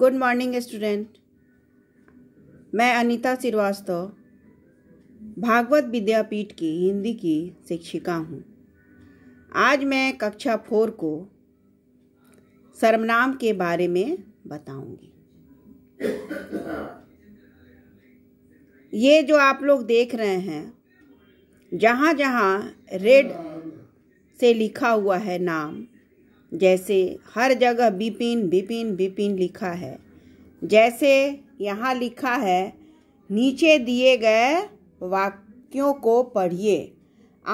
Good morning student मैं अनीता श्रीवास्तव भागवत विद्यापीठ की हिंदी की शिक्षिका हूँ आज मैं कक्षा फोर को सर्वनाम के बारे में बताऊंगी ये जो आप लोग देख रहे हैं जहाँ जहाँ रेड से लिखा हुआ है नाम जैसे हर जगह बिपिन बिपिन बिपिन लिखा है जैसे यहाँ लिखा है नीचे दिए गए वाक्यों को पढ़िए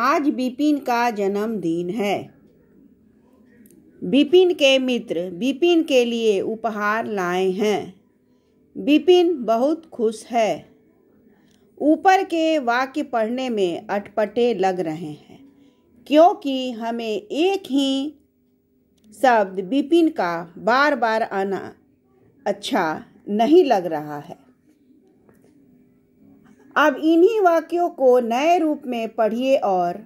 आज बिपिन का जन्मदिन है बिपिन के मित्र बिपिन के लिए उपहार लाए हैं बिपिन बहुत खुश है ऊपर के वाक्य पढ़ने में अटपटे लग रहे हैं क्योंकि हमें एक ही शब्द बिपिन का बार बार आना अच्छा नहीं लग रहा है अब इन्हीं वाक्यों को नए रूप में पढ़िए और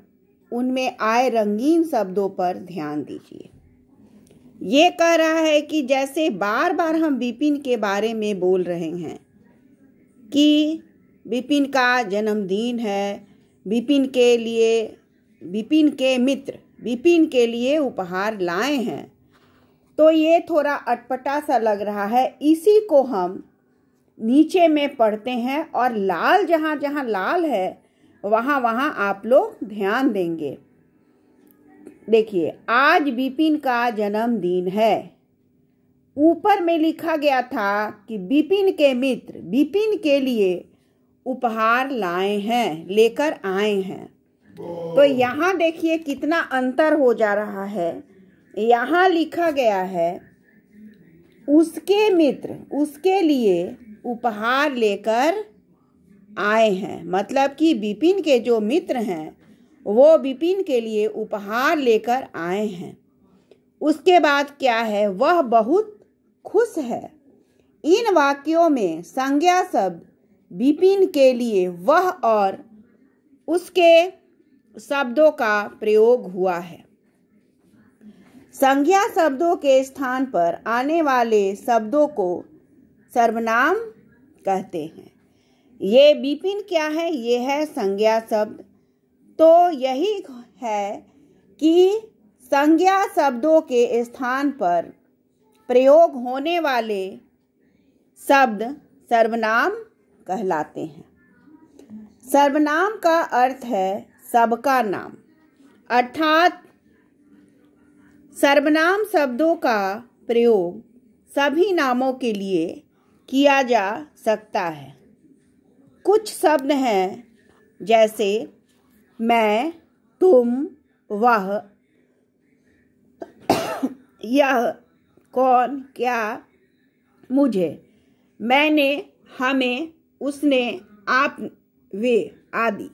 उनमें आए रंगीन शब्दों पर ध्यान दीजिए ये कह रहा है कि जैसे बार बार हम बिपिन के बारे में बोल रहे हैं कि बिपिन का जन्मदिन है बिपिन के लिए बिपिन के मित्र विपिन के लिए उपहार लाए हैं तो ये थोड़ा अटपटा सा लग रहा है इसी को हम नीचे में पढ़ते हैं और लाल जहाँ जहाँ लाल है वहाँ वहाँ आप लोग ध्यान देंगे देखिए आज बिपिन का जन्मदिन है ऊपर में लिखा गया था कि बिपिन के मित्र बिपिन के लिए उपहार लाए हैं लेकर आए हैं तो oh. यहाँ देखिए कितना अंतर हो जा रहा है यहाँ लिखा गया है उसके मित्र उसके लिए उपहार लेकर आए हैं मतलब कि बिपिन के जो मित्र हैं वो बिपिन के लिए उपहार लेकर आए हैं उसके बाद क्या है वह बहुत खुश है इन वाक्यों में संज्ञा शब्द बिपिन के लिए वह और उसके शब्दों का प्रयोग हुआ है संज्ञा शब्दों के स्थान पर आने वाले शब्दों को सर्वनाम कहते हैं ये विपिन क्या है ये है संज्ञा शब्द तो यही है कि संज्ञा शब्दों के स्थान पर प्रयोग होने वाले शब्द सर्वनाम कहलाते हैं सर्वनाम का अर्थ है सबका नाम अर्थात सर्वनाम शब्दों का प्रयोग सभी नामों के लिए किया जा सकता है कुछ शब्द हैं जैसे मैं तुम वह यह कौन क्या मुझे मैंने हमें उसने आप वे आदि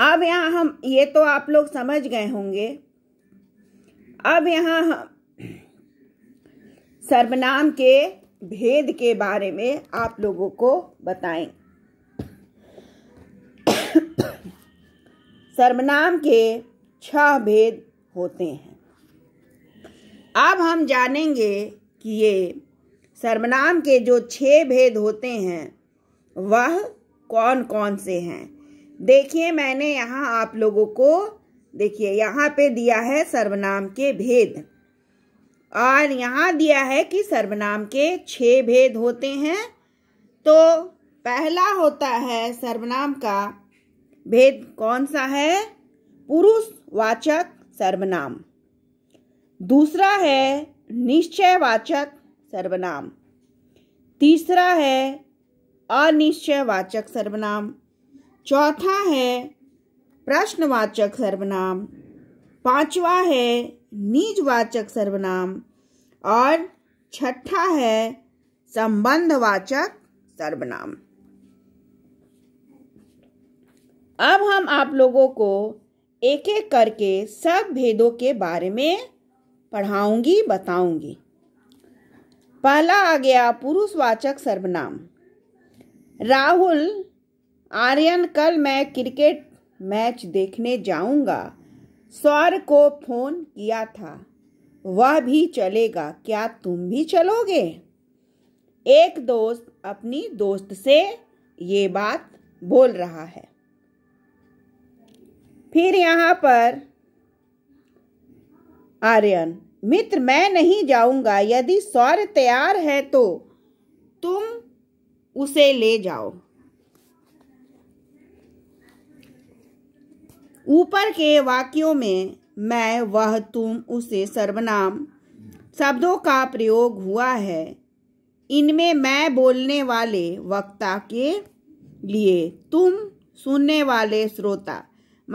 अब यहाँ हम ये तो आप लोग समझ गए होंगे अब यहाँ हम सर्वनाम के भेद के बारे में आप लोगों को बताएं सर्वनाम के छह भेद होते हैं अब हम जानेंगे कि ये सर्वनाम के जो छह भेद होते हैं वह कौन कौन से हैं देखिए मैंने यहाँ आप लोगों को देखिए यहाँ पे दिया है सर्वनाम के भेद और यहाँ दिया है कि सर्वनाम के छः भेद होते हैं तो पहला होता है सर्वनाम का भेद कौन सा है पुरुषवाचक सर्वनाम दूसरा है निश्चयवाचक सर्वनाम तीसरा है अनिश्चयवाचक सर्वनाम चौथा है प्रश्नवाचक सर्वनाम पांचवा है निजवाचक सर्वनाम और छठा है संबंधवाचक सर्वनाम अब हम आप लोगों को एक एक करके सब भेदों के बारे में पढ़ाऊंगी बताऊंगी पहला आ गया पुरुषवाचक सर्वनाम राहुल आर्यन कल मैं क्रिकेट मैच देखने जाऊंगा सौर को फोन किया था वह भी चलेगा क्या तुम भी चलोगे एक दोस्त अपनी दोस्त से ये बात बोल रहा है फिर यहाँ पर आर्यन मित्र मैं नहीं जाऊंगा यदि सौर तैयार है तो तुम उसे ले जाओ ऊपर के वाक्यों में मैं वह तुम उसे सर्वनाम शब्दों का प्रयोग हुआ है इनमें मैं बोलने वाले वक्ता के लिए तुम सुनने वाले श्रोता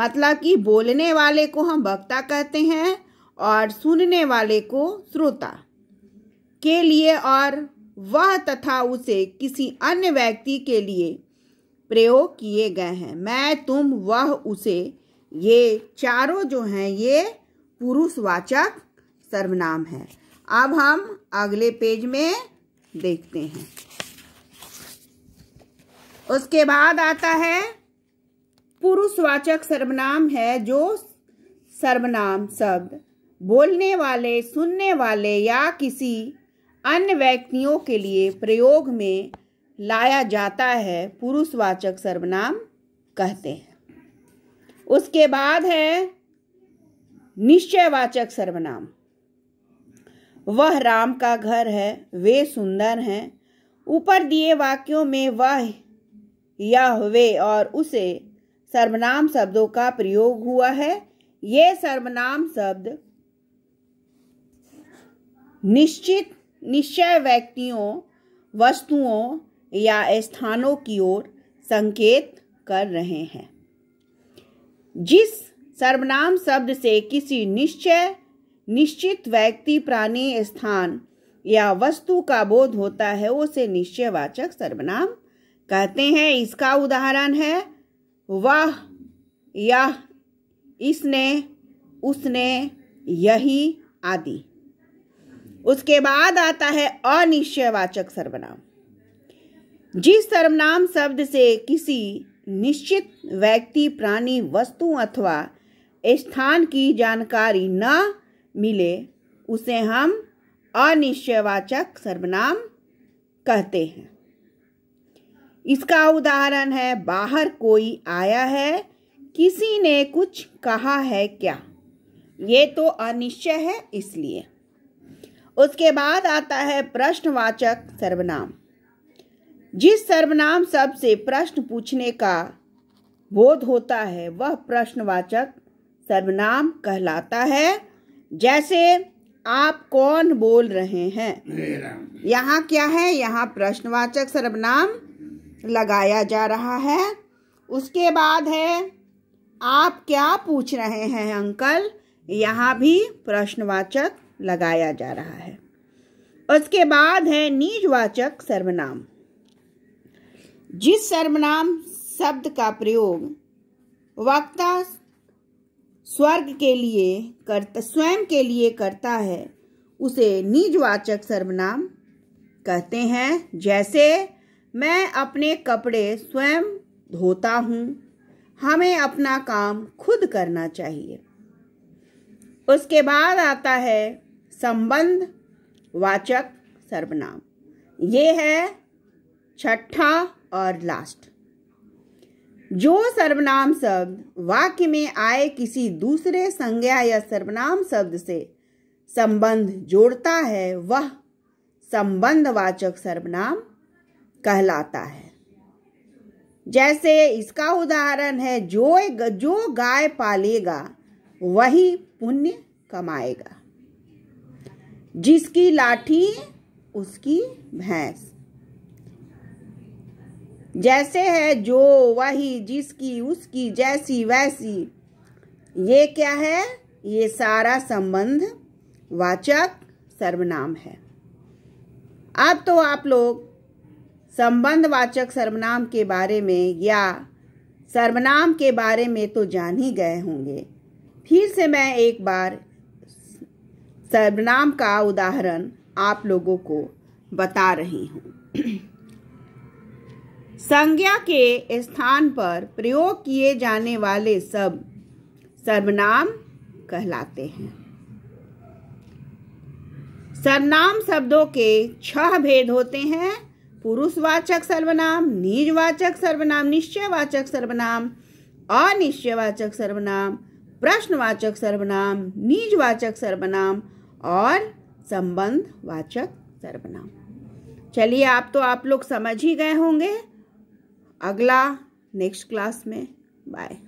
मतलब कि बोलने वाले को हम वक्ता कहते हैं और सुनने वाले को श्रोता के लिए और वह तथा उसे किसी अन्य व्यक्ति के लिए प्रयोग किए गए हैं मैं तुम वह उसे ये चारों जो हैं ये पुरुषवाचक सर्वनाम है अब हम अगले पेज में देखते हैं उसके बाद आता है पुरुषवाचक सर्वनाम है जो सर्वनाम शब्द बोलने वाले सुनने वाले या किसी अन्य व्यक्तियों के लिए प्रयोग में लाया जाता है पुरुषवाचक सर्वनाम कहते हैं उसके बाद है निश्चयवाचक सर्वनाम वह राम का घर है वे सुंदर हैं ऊपर दिए वाक्यों में वह या वे और उसे सर्वनाम शब्दों का प्रयोग हुआ है ये सर्वनाम शब्द निश्चित निश्चय व्यक्तियों वस्तुओं या स्थानों की ओर संकेत कर रहे हैं जिस सर्वनाम शब्द से किसी निश्चय निश्चित व्यक्ति प्राणी स्थान या वस्तु का बोध होता है उसे निश्चयवाचक सर्वनाम कहते हैं इसका उदाहरण है वह यह इसने उसने यही आदि उसके बाद आता है अनिश्चयवाचक सर्वनाम जिस सर्वनाम शब्द से किसी निश्चित व्यक्ति प्राणी वस्तु अथवा स्थान की जानकारी न मिले उसे हम अनिश्चयवाचक सर्वनाम कहते हैं इसका उदाहरण है बाहर कोई आया है किसी ने कुछ कहा है क्या ये तो अनिश्चय है इसलिए उसके बाद आता है प्रश्नवाचक सर्वनाम जिस सर्वनाम सब से प्रश्न पूछने का बोध होता है वह प्रश्नवाचक सर्वनाम कहलाता है जैसे आप कौन बोल रहे हैं यहाँ क्या है यहाँ प्रश्नवाचक सर्वनाम लगाया जा रहा है उसके बाद है आप क्या पूछ रहे हैं अंकल यहाँ भी प्रश्नवाचक लगाया जा रहा है उसके बाद है निजवाचक सर्वनाम जिस सर्वनाम शब्द का प्रयोग वक्ता स्वर्ग के लिए करता स्वयं के लिए करता है उसे निजवाचक सर्वनाम कहते हैं जैसे मैं अपने कपड़े स्वयं धोता हूँ हमें अपना काम खुद करना चाहिए उसके बाद आता है संबंध वाचक सर्वनाम ये है छठा और लास्ट जो सर्वनाम शब्द वाक्य में आए किसी दूसरे संज्ञा या सर्वनाम शब्द से संबंध जोड़ता है वह संबंधवाचक सर्वनाम कहलाता है जैसे इसका उदाहरण है जो जो गाय पालेगा वही पुण्य कमाएगा जिसकी लाठी उसकी भैंस जैसे है जो वही जिसकी उसकी जैसी वैसी ये क्या है ये सारा संबंध वाचक सर्वनाम है अब तो आप लोग संबंध वाचक सर्वनाम के बारे में या सर्वनाम के बारे में तो जान ही गए होंगे फिर से मैं एक बार सर्वनाम का उदाहरण आप लोगों को बता रही हूँ संज्ञा के स्थान पर प्रयोग किए जाने वाले सब सर्वनाम कहलाते हैं सर्वनाम शब्दों के छह भेद होते हैं पुरुषवाचक सर्वनाम निजवाचक सर्वनाम निश्चयवाचक सर्वनाम अनिश्चयवाचक सर्वनाम प्रश्नवाचक सर्वनाम निजवाचक सर्वनाम और संबंधवाचक सर्वनाम चलिए आप तो आप लोग समझ ही गए होंगे अगला नेक्स्ट क्लास में बाय